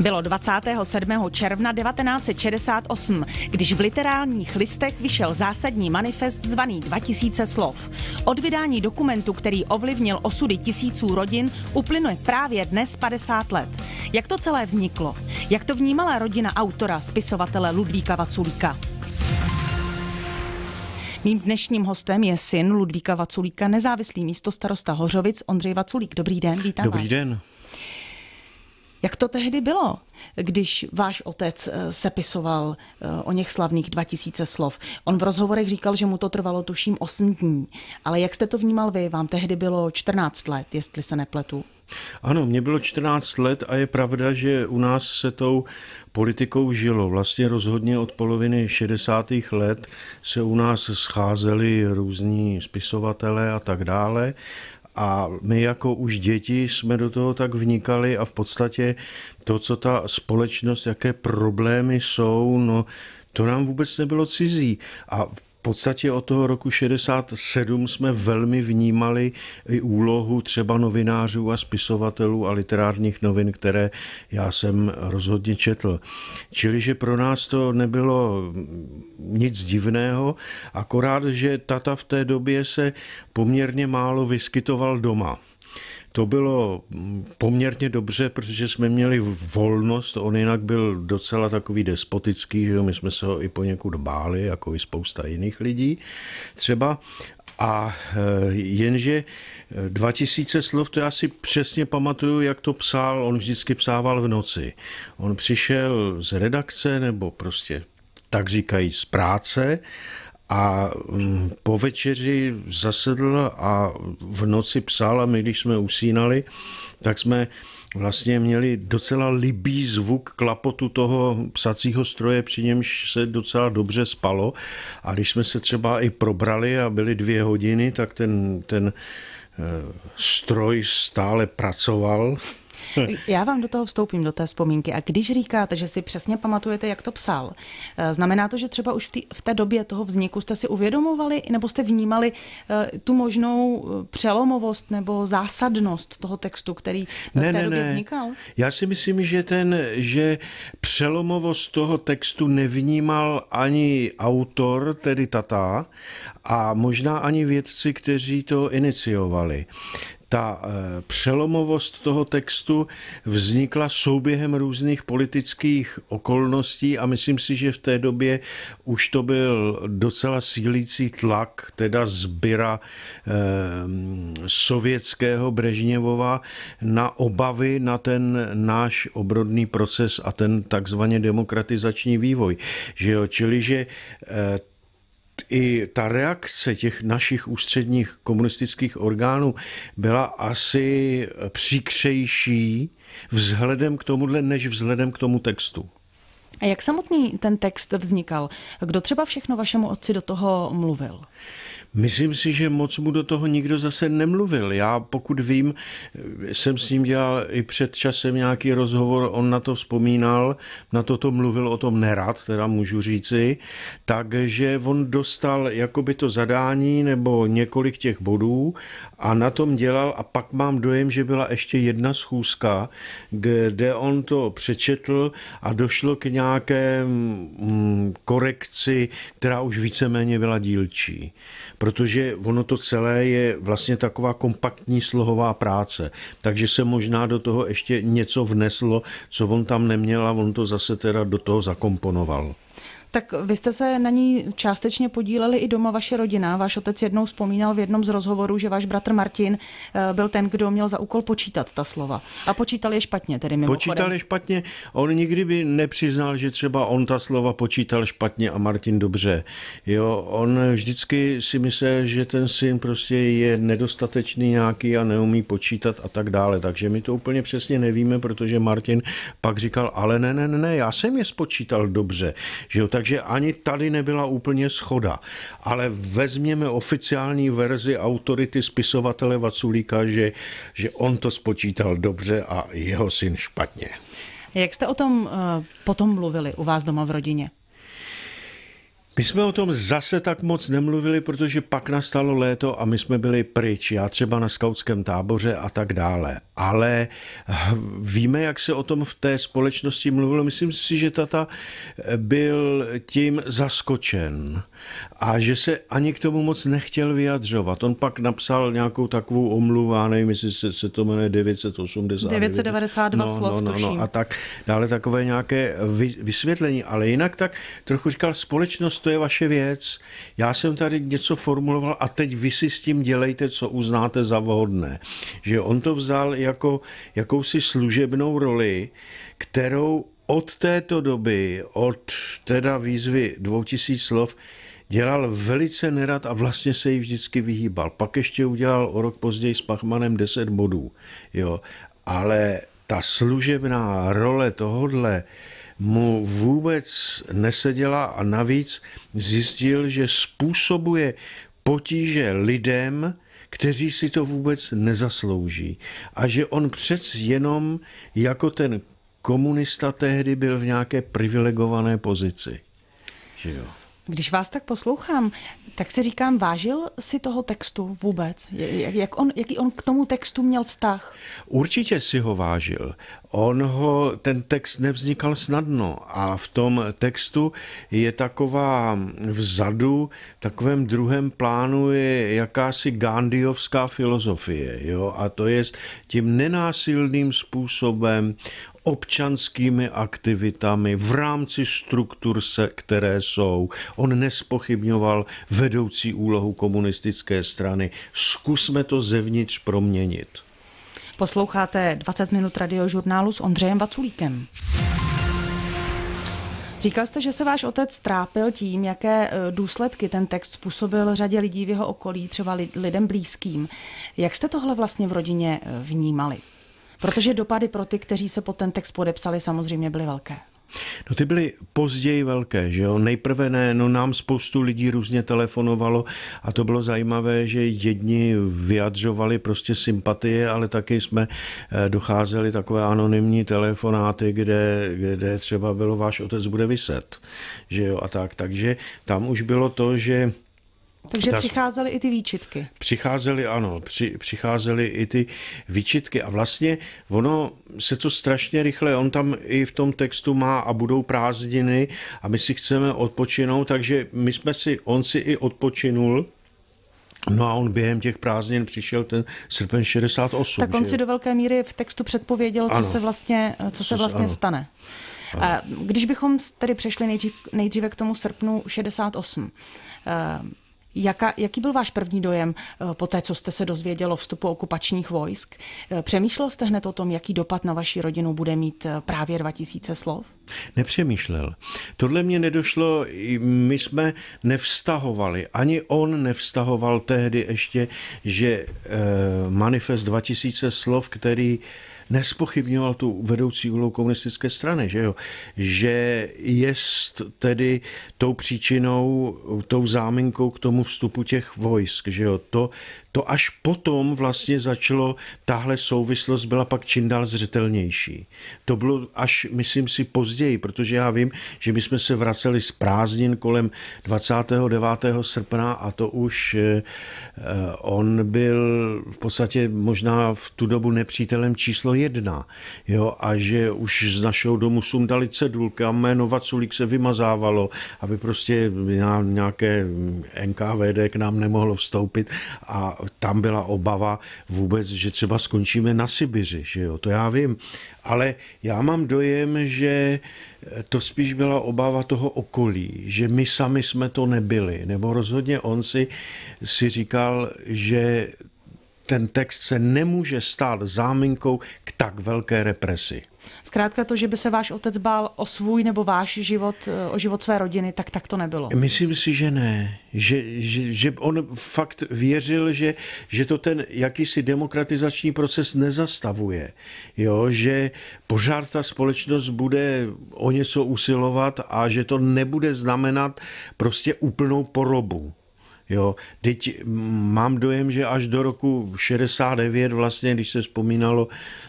Bylo 27. června 1968, když v literárních listech vyšel zásadní manifest zvaný 2000 slov. Od vydání dokumentu, který ovlivnil osudy tisíců rodin, uplynuje právě dnes 50 let. Jak to celé vzniklo? Jak to vnímala rodina autora, spisovatele Ludvíka Vaculíka? Mým dnešním hostem je syn Ludvíka Vaculíka, nezávislý místo starosta Hořovic, Ondřej Vaculík. Dobrý den, vítám Dobrý vás. den. Jak to tehdy bylo, když váš otec eh, sepisoval eh, o něch slavných 2000 slov? On v rozhovorech říkal, že mu to trvalo tuším 8 dní, ale jak jste to vnímal vy? Vám tehdy bylo 14 let, jestli se nepletu. Ano, mě bylo 14 let a je pravda, že u nás se tou politikou žilo. Vlastně rozhodně od poloviny 60. let se u nás scházeli různí spisovatelé a tak dále. A my jako už děti jsme do toho tak vnikali a v podstatě to, co ta společnost, jaké problémy jsou, no to nám vůbec nebylo cizí. A v podstatě od toho roku 67 jsme velmi vnímali i úlohu třeba novinářů a spisovatelů a literárních novin, které já jsem rozhodně četl. Čili, že pro nás to nebylo nic divného, akorát, že tata v té době se poměrně málo vyskytoval doma. To bylo mm, poměrně dobře, protože jsme měli volnost, on jinak byl docela takový despotický, že jo? my jsme se ho i poněkud báli, jako i spousta jiných lidí třeba, a e, jenže 2000 e, slov, to já si přesně pamatuju, jak to psal, on vždycky psával v noci. On přišel z redakce nebo prostě tak říkají z práce a mm, po večeři zasedl a v noci psal a my, když jsme usínali, tak jsme vlastně měli docela libý zvuk klapotu toho psacího stroje, při němž se docela dobře spalo. A když jsme se třeba i probrali a byly dvě hodiny, tak ten, ten eh, stroj stále pracoval Já vám do toho vstoupím, do té vzpomínky. A když říkáte, že si přesně pamatujete, jak to psal, eh, znamená to, že třeba už v, tý, v té době toho vzniku jste si uvědomovali nebo jste vnímali eh, tu možnou eh, přelomovost nebo zásadnost toho textu, který ne, v té ne, době ne. vznikal? Já si myslím, že ten, že přelomovost toho textu nevnímal ani autor, tedy Tata, a možná ani vědci, kteří to iniciovali ta eh, přelomovost toho textu vznikla souběhem různých politických okolností a myslím si, že v té době už to byl docela sílící tlak, teda zbyra eh, sovětského Brežněvova na obavy na ten náš obrodný proces a ten takzvaně demokratizační vývoj. Že jo? Čili, že eh, i ta reakce těch našich ústředních komunistických orgánů byla asi příkřejší vzhledem k tomuhle, než vzhledem k tomu textu. A jak samotný ten text vznikal? Kdo třeba všechno vašemu otci do toho mluvil? Myslím si, že moc mu do toho nikdo zase nemluvil. Já, pokud vím, jsem s ním dělal i před časem nějaký rozhovor, on na to vzpomínal, na to to mluvil o tom nerad, teda můžu říci, takže on dostal jakoby to zadání nebo několik těch bodů a na tom dělal a pak mám dojem, že byla ještě jedna schůzka, kde on to přečetl a došlo k nějakému nějaké mm, korekci, která už víceméně byla dílčí. Protože ono to celé je vlastně taková kompaktní slohová práce. Takže se možná do toho ještě něco vneslo, co on tam neměl a on to zase teda do toho zakomponoval. Tak vy jste se na ní částečně podíleli i doma vaše rodina. Váš otec jednou vzpomínal v jednom z rozhovorů, že váš bratr Martin eh, byl ten, kdo měl za úkol počítat ta slova. A počítal je špatně, tedy mimochodem. Počítal je špatně. On nikdy by nepřiznal, že třeba on ta slova počítal špatně a Martin dobře. Jo, on vždycky si myslel, že ten syn prostě je nedostatečný nějaký a neumí počítat a tak dále. Takže my to úplně přesně nevíme, protože Martin pak říkal, ale ne, ne, ne, ne já jsem je spočítal dobře. Že jo, takže ani tady nebyla úplně schoda. Ale vezměme oficiální verzi autority spisovatele Vaculíka, že, že on to spočítal dobře a jeho syn špatně. Jak jste o tom eh, potom mluvili u vás doma v rodině? My jsme o tom zase tak moc nemluvili, protože pak nastalo léto a my jsme byli pryč, já třeba na skautském táboře a tak dále. Ale hm, víme, jak se o tom v té společnosti mluvilo. Myslím si, že tata byl tím zaskočen a že se ani k tomu moc nechtěl vyjadřovat. On pak napsal nějakou takovou omluvu, já nevím, jestli se, se to jmenuje 980. 992 no, no, slov, no, no, tuším. no, a tak dále takové nějaké vy, vysvětlení, ale jinak tak trochu říkal, společnost to je vaše věc, já jsem tady něco formuloval a teď vy si s tím dělejte, co uznáte za vhodné. Že on to vzal jako jakousi služebnou roli, kterou od této doby, od teda výzvy 2000 slov, dělal velice nerad a vlastně se jí vždycky vyhýbal. Pak ještě udělal o rok později s Pachmanem 10 bodů. Jo. Ale ta služebná role tohodle mu vůbec neseděla a navíc zjistil, že způsobuje potíže lidem, kteří si to vůbec nezaslouží. A že on přec jenom jako ten komunista tehdy byl v nějaké privilegované pozici. Že jo. Když vás tak poslouchám, tak si říkám, vážil si toho textu vůbec? Jak, jak on, jaký on k tomu textu měl vztah? Určitě si ho vážil. On ho, ten text nevznikal snadno a v tom textu je taková vzadu, takovém druhém plánu je jakási Gandhiovská filozofie. Jo? A to je tím nenásilným způsobem občanskými aktivitami v rámci struktur, se, které jsou. On nespochybňoval vedoucí úlohu komunistické strany. Zkusme to zevnitř proměnit. Posloucháte 20 minut radiožurnálu s Ondřejem Vaculíkem. Říkal jste, že se váš otec trápil tím, jaké e, důsledky ten text způsobil řadě lidí v jeho okolí, třeba lidem blízkým. Jak jste tohle vlastně v rodině e, vnímali? Protože dopady pro ty, kteří se pod ten text podepsali, samozřejmě byly velké. No ty byly později velké, že jo? Nejprve ne, no nám spoustu lidí různě telefonovalo a to bylo zajímavé, že jedni vyjadřovali prostě sympatie, ale taky jsme eh, docházeli takové anonymní telefonáty, kde, kde třeba bylo váš otec bude vyset, že jo? A tak, takže tam už bylo to, že takže tak, přicházely i ty výčitky. Přicházely, ano, při, přicházely i ty výčitky. A vlastně ono se to strašně rychle, on tam i v tom textu má a budou prázdniny a my si chceme odpočinout, takže my jsme si, on si i odpočinul, No a on během těch prázdnin přišel ten srpen 68. Tak on že? si do velké míry v textu předpověděl, ano. Vlastně, co se vlastně, co, se vlastně ano. stane. Ano. Když bychom tedy přešli nejdřív, nejdříve k tomu srpnu 68. Jaka, jaký byl váš první dojem eh, po té, co jste se dozvěděl o vstupu okupačních vojsk? Eh, přemýšlel jste hned o tom, jaký dopad na vaši rodinu bude mít eh, právě 2000 slov? Nepřemýšlel. Tohle mě nedošlo, my jsme nevztahovali, ani on nevztahoval tehdy ještě, že manifest 2000 slov, který nespochybňoval tu vedoucí úlohu komunistické strany, že jo? Že je tedy tou příčinou, tou záminkou k tomu vstupu těch vojsk, že jo? To, to až potom vlastně začalo, tahle souvislost byla pak čím dál zřetelnější. To bylo až, myslím si, později, protože já vím, že my jsme se vraceli z prázdnin kolem 29. srpna a to už eh, eh, on byl v podstatě možná v tu dobu nepřítelem číslo jedná. Jo? A že už z našeho domu sundali cedulky a jméno Vaculík se vymazávalo, aby prostě nějaké mm, NKVD k nám nemohlo vstoupit a tam byla obava vůbec, že třeba skončíme na Sibiři, že jo? to já vím. Ale já mám dojem, že eh, to spíš byla obava toho okolí, že my sami jsme to nebyli, nebo rozhodně on si, si říkal, že ten text se nemůže stát záminkou k tak velké represi. Zkrátka to, že by se váš otec bál o svůj nebo váš život, eh, o život své rodiny, tak tak to nebylo. Myslím si, že ne. Že, že, že on fakt věřil, že, že to ten jakýsi demokratizační proces nezastavuje. Jo? Že pořád ta společnost bude o něco usilovat a že to nebude znamenat prostě úplnou porobu. Jo, teď mám dojem, že až do roku 69 vlastně, když se vzpomínalo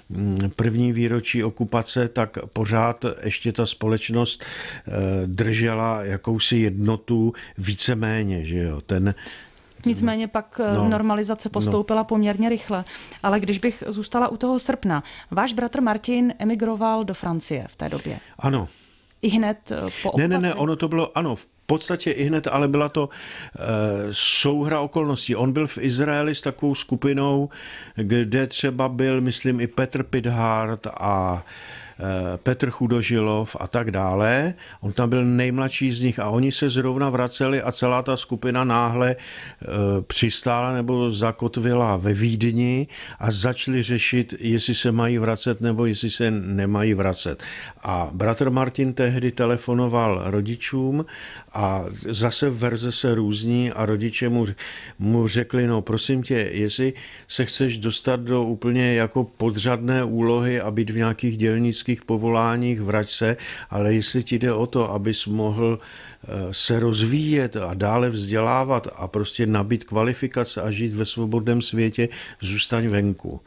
mm, první výročí okupace, tak pořád ještě ta společnost eh, držela jakousi jednotu víceméně, že jo, ten, Nicméně pak eh, no, normalizace no. postoupila no. poměrně rychle. Ale když bych zůstala u toho srpna, váš bratr Martin emigroval do Francie v té době. Ano, i hned eh, po okupaci? Ne, ne, ne, ono to bylo, ano, v podstatě i hned, ale byla to e, souhra okolností. On byl v Izraeli s takovou skupinou, kde třeba byl, myslím, i Petr Pithard a Eh, Petr Chudožilov a tak dále. On tam byl nejmladší z nich a oni se zrovna vraceli a celá ta skupina náhle eh, přistála nebo zakotvila ve Vídni a začali řešit, jestli se mají vracet nebo jestli se nemají vracet. A bratr Martin tehdy telefonoval rodičům a zase verze se různí a rodiče mu, mu řekli, no prosím tě, jestli se chceš dostat do úplně jako podřadné úlohy a být v nějakých dělnických technických povoláních, vrať se, ale jestli ti jde o to, abys mohl Eh, se rozvíjet a dále vzdělávat a prostě nabít kvalifikace a žít ve svobodném světě, zůstaň venku.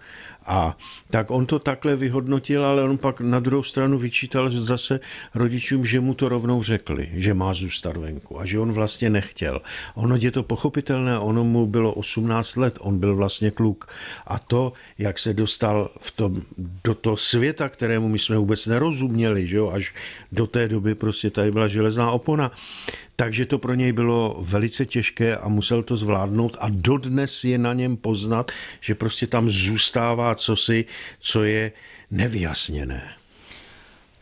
A tak on to takhle vyhodnotil, ale on pak na druhou stranu vyčítal zase rodičům, že mu to rovnou řekli, že má zůstat venku a že on vlastně nechtěl. Ono je to pochopitelné, ono mu bylo 18 let, on byl vlastně kluk. A to, jak se dostal v tom, do toho světa, kterému my jsme vůbec nerozuměli, že jo, až do té doby prostě tady byla železná opona, takže to pro něj bylo velice těžké a musel to zvládnout a dodnes je na něm poznat, že prostě tam zůstává cosi, co je nevyjasněné.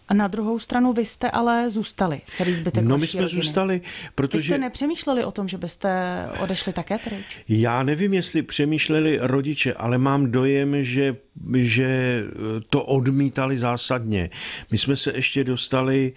A na druhou stranu vy jste ale zůstali celý zbytek No my jsme rodiny. zůstali, protože... Vy jste nepřemýšleli o tom, že byste odešli také pryč? Já nevím, jestli přemýšleli rodiče, ale mám dojem, že, že to odmítali zásadně. My jsme se ještě dostali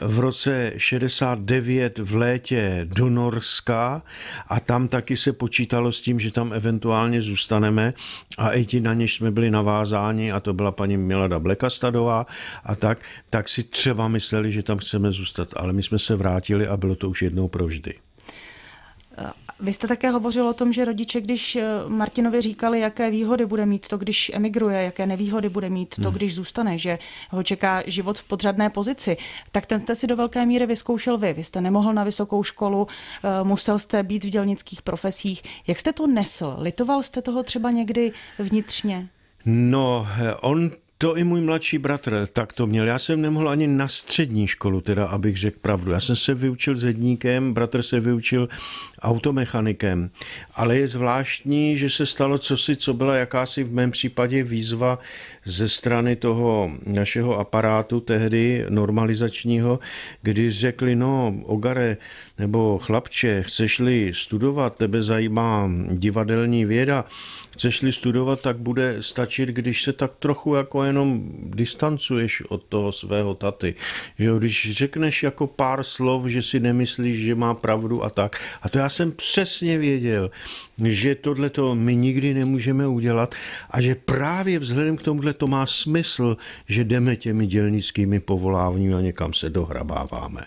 v roce 69 v létě do Norska a tam taky se počítalo s tím, že tam eventuálně zůstaneme a i ti na něž jsme byli navázáni a to byla paní Milada Blekastadová a tak, tak si třeba mysleli, že tam chceme zůstat, ale my jsme se vrátili a bylo to už jednou proždy. Eh, vy jste také hovořil o tom, že rodiče, když eh, Martinovi říkali, jaké výhody bude mít to, když emigruje, jaké nevýhody bude mít to, hmm. když zůstane, že ho čeká život v podřadné pozici, tak ten jste si do velké míry vyzkoušel vy. Vy jste nemohl na vysokou školu, eh, musel jste být v dělnických profesích. Jak jste to nesl? Litoval jste toho třeba někdy vnitřně? No, on to i můj mladší bratr tak to měl. Já jsem nemohl ani na střední školu, teda, abych řekl pravdu. Já jsem se vyučil zedníkem, bratr se vyučil automechanikem. Ale je zvláštní, že se stalo cosi, co byla jakási v mém případě výzva ze strany toho našeho aparátu tehdy normalizačního, kdy řekli, no, ogare nebo chlapče, chceš-li studovat, tebe zajímá divadelní věda, chceš-li studovat, tak bude stačit, když se tak trochu jako jenom distancuješ od toho svého taty. Že když řekneš jako pár slov, že si nemyslíš, že má pravdu a tak. A to já jsem přesně věděl, že tohle to my nikdy nemůžeme udělat a že právě vzhledem k tomuhle to má smysl, že jdeme těmi dělnickými povoláváními a někam se dohrabáváme.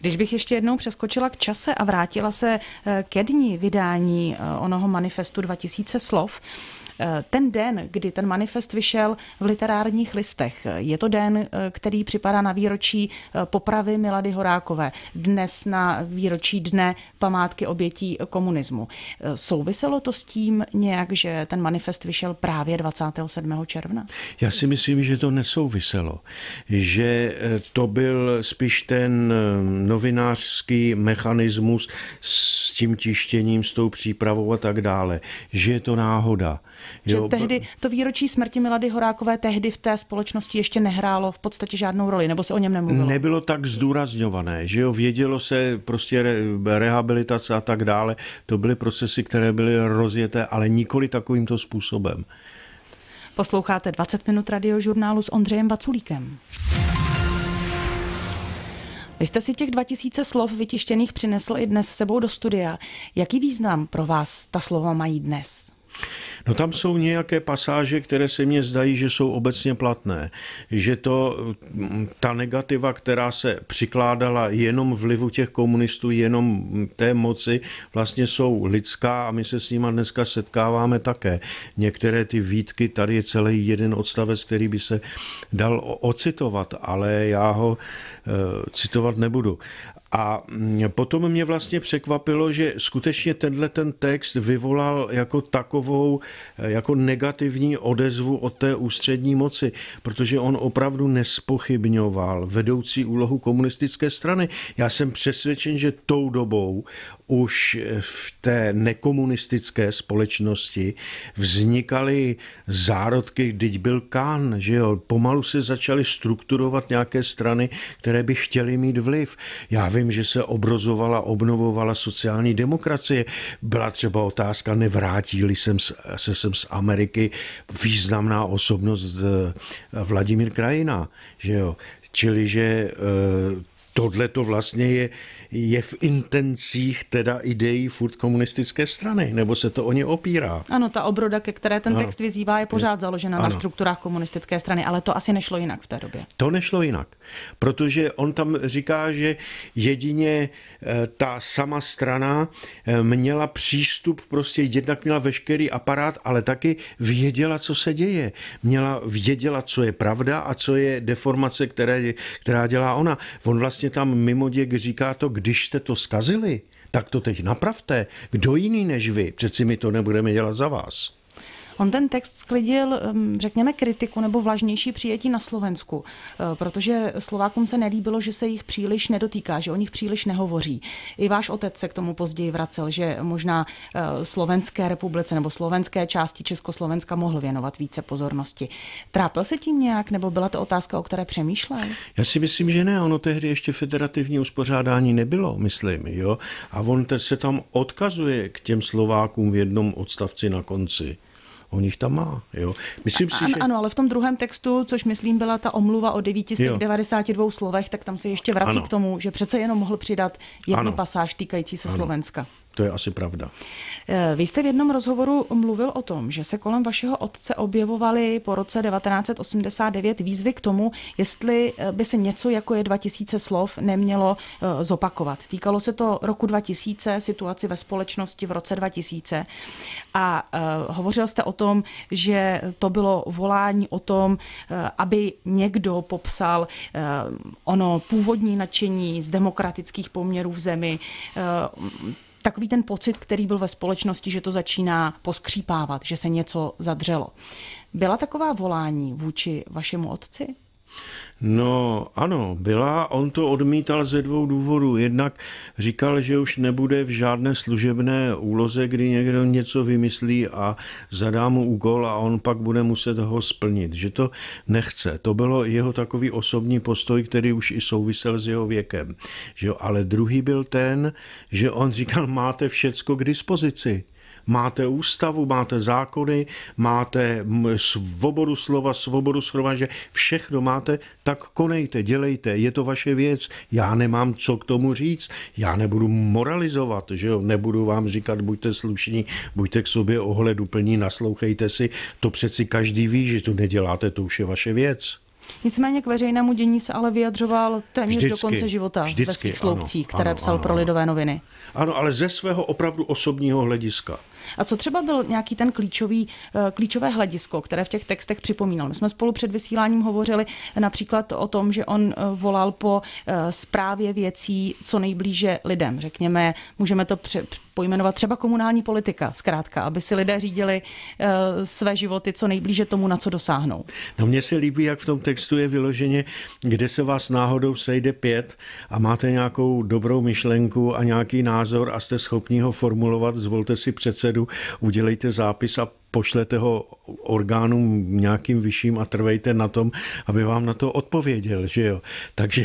Když bych ještě jednou přeskočila k čase a vrátila se eh, ke dní vydání eh, onoho manifestu 2000 slov, Eh, ten den, kdy ten manifest vyšel v literárních listech, eh, je to den, eh, který připadá na výročí popravy Milady Horákové, dnes na výročí dne památky obětí komunismu. Souviselo to s tím nějak, že ten manifest vyšel právě 27. června? Já si myslím, že to nesouviselo. Že to byl spíš ten novinářský mechanismus s tím tištěním, s tou přípravou a tak dále. Že je to náhoda. Že jo. tehdy to výročí smrti Milady Horákové tehdy v té společnosti ještě nehrálo v podstatě žádnou roli, nebo se o něm nemluvilo? Nebylo tak zdůrazňované, že jo, vědělo se prostě rehabilitace a tak dále. To byly procesy, které byly rozjeté, ale nikoli takovýmto způsobem. Posloucháte 20 minut radiožurnálu s Ondřejem Vaculíkem. Vy jste si těch 2000 slov vytištěných přinesl i dnes sebou do studia. Jaký význam pro vás ta slova mají dnes? No tam jsou nějaké pasáže, které se mně zdají, že jsou obecně platné. Že to, mm, ta negativa, která se přikládala jenom vlivu těch komunistů, jenom té moci, vlastně jsou lidská a my se s nima dneska setkáváme také. Některé ty výtky, tady je celý jeden odstavec, který by se dal ocitovat, ale já ho eh, citovat nebudu. A potom mě vlastně překvapilo, že skutečně tenhle ten text vyvolal jako takovou jako negativní odezvu od té ústřední moci, protože on opravdu nespochybňoval vedoucí úlohu komunistické strany. Já jsem přesvědčen, že tou dobou už v té nekomunistické společnosti vznikaly zárodky, když byl Kán, že jo, pomalu se začaly strukturovat nějaké strany, které by chtěly mít vliv. Já vím, že se obrozovala, obnovovala sociální demokracie. Byla třeba otázka, nevrátili jsem se sem z Ameriky významná osobnost eh, Vladimír Krajina, že jo. Čili, že eh, tohle to vlastně je je v intencích teda ideí furt komunistické strany, nebo se to o ně opírá. Ano, ta obroda, ke které ten text ano. vyzývá, je pořád založena ano. na strukturách komunistické strany, ale to asi nešlo jinak v té době. To nešlo jinak, protože on tam říká, že jedině eh, ta sama strana eh, měla přístup, prostě jednak měla veškerý aparát, ale taky věděla, co se děje. Měla, věděla, co je pravda a co je deformace, které, která dělá ona. On vlastně tam mimo děk říká to, když jste to skazili, tak to teď napravte. Kdo jiný než vy? Přeci my to nebudeme dělat za vás. On ten text sklidil, řekněme, kritiku nebo vlažnější přijetí na Slovensku, e, protože Slovákům se nelíbilo, že se jich příliš nedotýká, že o nich příliš nehovoří. I váš otec se k tomu později vracel, že možná e, Slovenské republice nebo slovenské části Československa mohl věnovat více pozornosti. Trápil se tím nějak, nebo byla to otázka, o které přemýšlel? Já si myslím, že ne. Ono tehdy ještě federativní uspořádání nebylo, myslím. Jo? A on se tam odkazuje k těm Slovákům v jednom odstavci na konci o nich tam má. Jo. Myslím a, si, ano, že... ano, ale v tom druhém textu, což myslím byla ta omluva o 992 slovech, tak tam se ještě vrací ano. k tomu, že přece jenom mohl přidat jednu ano. pasáž týkající se ano. Slovenska. To je asi pravda. Eh, vy jste v jednom rozhovoru mluvil o tom, že se kolem vašeho otce objevovaly po roce 1989 výzvy k tomu, jestli eh, by se něco jako je 2000 slov nemělo eh, zopakovat. Týkalo se to roku 2000, situaci ve společnosti v roce 2000 a hovořil jste o tom, že to bylo volání o tom, aby někdo popsal ono původní nadšení z demokratických poměrů v zemi, takový ten pocit, který byl ve společnosti, že to začíná poskřípávat, že se něco zadřelo. Byla taková volání vůči vašemu otci? No ano, byla. On to odmítal ze dvou důvodů. Jednak říkal, že už nebude v žádné služebné úloze, kdy někdo něco vymyslí a zadá mu úkol a on pak bude muset ho splnit. Že to nechce. To bylo jeho takový osobní postoj, který už i souvisel s jeho věkem. Že, ale druhý byl ten, že on říkal, máte všecko k dispozici. Máte ústavu, máte zákony, máte svobodu slova, svobodu slova, že všechno máte, tak konejte, dělejte, je to vaše věc. Já nemám co k tomu říct, já nebudu moralizovat, že jo? nebudu vám říkat, buďte slušní, buďte k sobě ohleduplní, naslouchejte si, to přeci každý ví, že to neděláte, to už je vaše věc. Nicméně k veřejnému dění se ale vyjadřoval téměř vždycky, do konce života vždycky, ve svých sloupcích, které ano, psal ano, pro lidové noviny. Ano, ale ze svého opravdu osobního hlediska. A co třeba byl nějaký ten klíčový, eh, klíčové hledisko, které v těch textech připomínal? My jsme spolu před vysíláním hovořili například o tom, že on eh, volal po zprávě eh, věcí co nejblíže lidem. Řekněme, můžeme to pře- pojmenovat třeba komunální politika, zkrátka, aby si lidé řídili své životy co nejblíže tomu, na co dosáhnou. No mně se líbí, jak v tom textu je vyloženě, kde se vás náhodou sejde pět a máte nějakou dobrou myšlenku a nějaký názor a jste schopni ho formulovat, zvolte si přece dopředu, udělejte zápis a pošlete ho orgánům nějakým vyšším a trvejte na tom, aby vám na to odpověděl, že jo. Takže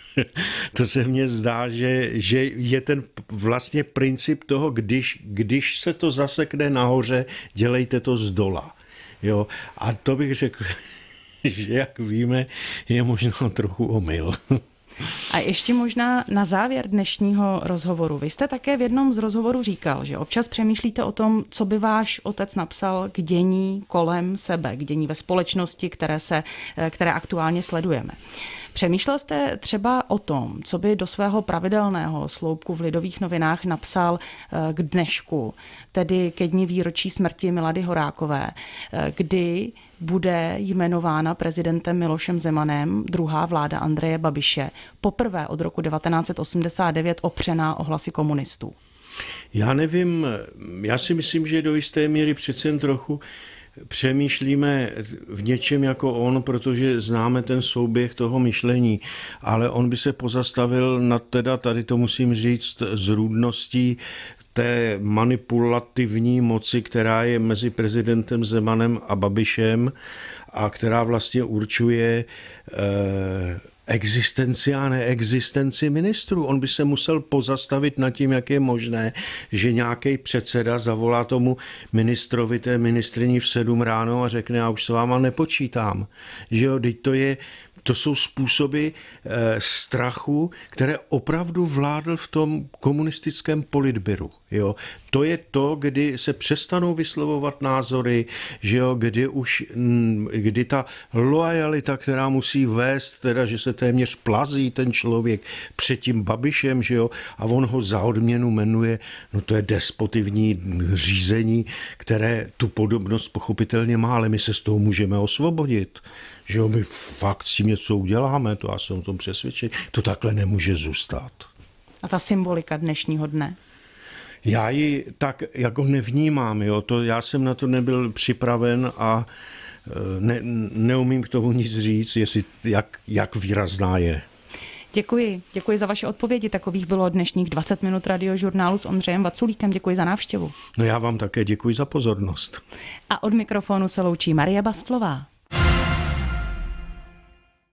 to se mně zdá, že, že je ten vlastně princip toho, když, když se to zasekne nahoře, dělejte to z dola. Jo? A to bych řekl, že jak víme, je možná trochu omyl. A ještě možná na závěr dnešního rozhovoru. Vy jste také v jednom z rozhovorů říkal, že občas přemýšlíte o tom, co by váš otec napsal k dění kolem sebe, k dění ve společnosti, které, se, eh, které aktuálně sledujeme. Přemýšlel jste třeba o tom, co by do svého pravidelného sloupku v Lidových novinách napsal eh, k dnešku, tedy ke dní výročí smrti Milady Horákové, eh, kdy bude jmenována prezidentem Milošem Zemanem druhá vláda Andreje Babiše, poprvé od roku 1989 opřená o hlasy komunistů. Já nevím, já si myslím, že do jisté míry přece jen trochu přemýšlíme v něčem jako on, protože známe ten souběh toho myšlení, ale on by se pozastavil nad teda, tady to musím říct, zrůdností té manipulativní moci, která je mezi prezidentem Zemanem a Babišem a která vlastně určuje eh, existenci a neexistenci ministrů. On by se musel pozastavit nad tím, jak je možné, že nějaký předseda zavolá tomu ministrovi té ministrině v sedm ráno a řekne, já už s váma nepočítám. Že jo, teď to je to jsou způsoby eh, strachu, které opravdu vládl v tom komunistickém politbyru. Jo? To je to, kdy se přestanou vyslovovat názory, že jo, kdy už, mm, kdy ta loajalita, která musí vést, teda, že se téměř plazí ten člověk před tím babišem, že jo, a on ho za odměnu jmenuje, no to je despotivní řízení, které tu podobnost pochopitelně má, ale my se z toho můžeme osvobodit že jo, my fakt s tím něco uděláme, to já jsem o tom přesvědčen. To takhle nemůže zůstat. A ta symbolika dnešního dne? Já ji tak jako nevnímám, jo. To, já jsem na to nebyl připraven a e, ne, neumím k tomu nic říct, jestli, jak, jak výrazná je. Děkuji, děkuji za vaše odpovědi. Takových bylo dnešních 20 minut radiožurnálu s Ondřejem Vaculíkem. Děkuji za návštěvu. No já vám také děkuji za pozornost. A od mikrofonu se loučí Marie Bastlová.